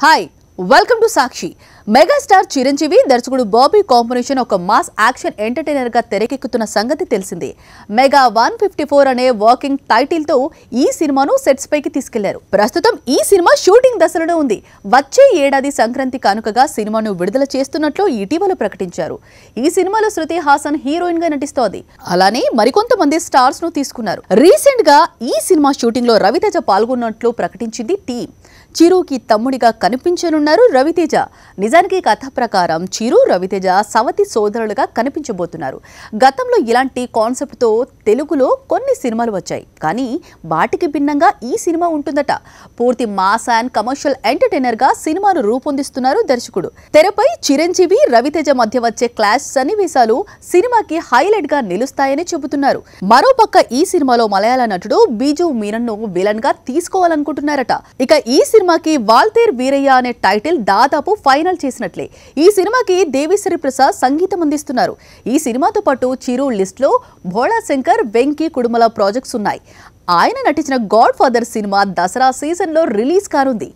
Hi, welcome to Sakshi. Megastar Chiranjeevi దర్శకుడు Bobby combination ఒక mass action entertainer గా తెరకెక్కుతున్న సంగతి తెలిసింది మెగా వన్ ఫిఫ్టీ ఫోర్ అనే వాకింగ్ టైటిల్ తో ఈ సినిమాను సెట్స్ పైకి తీసుకెళ్లారు ప్రస్తుతం ఈ సినిమా షూటింగ్ దశలోనే ఉంది వచ్చే ఏడాది సంక్రాంతి కానుకగా సినిమాను విడుదల చేస్తున్నట్లు ఇటీవల ప్రకటించారు ఈ సినిమాలో శృతి హాసన్ హీరోయిన్ గా నటిస్తోంది అలానే మరికొంతమంది స్టార్స్ ను తీసుకున్నారు రీసెంట్ గా ఈ సినిమా షూటింగ్ లో రవితేజ పాల్గొన్నట్లు ప్రకటించింది టీం చిరుకి తమ్ముడిగా కనిపించనున్నారు రవితేజ నిజ నిజానికి కథ ప్రకారం చిరు రవితేజ సవతి సోదరులుగా కనిపించబోతున్నారు గతంలో ఇలాంటి కాన్సెప్ట్తో తెలుగులో కొన్ని సినిమాలు వచ్చాయి కానీ వాటికి భిన్నంగా ఈ సినిమా ఉంటుందట పూర్తి మాస్ అండ్ కమర్షియల్ ఎంటర్టైనర్గా సినిమాను రూపొందిస్తున్నారు దర్శకుడు తెరపై చిరంజీవి రవితేజ మధ్య వచ్చే క్లాష్ సన్నివేశాలు సినిమాకి హైలైట్గా నిలుస్తాయని చెబుతున్నారు మరోపక్క ఈ సినిమాలో మలయాళ నటుడు బీజు మీరన్ను విలన్గా తీసుకోవాలనుకుంటున్నారట ఇక ఈ సినిమాకి వాల్తేర్ వీరయ్య అనే టైటిల్ దాదాపు ఫైనల్ చేసినట్లే ఈ సినిమాకి దేవిశ్రీ ప్రసాద్ సంగీతం అందిస్తున్నారు ఈ సినిమాతో పాటు చిరు లిస్ట్లో భోళా శంకర్ వెంకీ కుడుమల ప్రాజెక్ట్స్ ఉన్నాయి ఆయన నటించిన గాడ్ ఫాదర్ సినిమా దసరా సీజన్లో రిలీజ్ కానుంది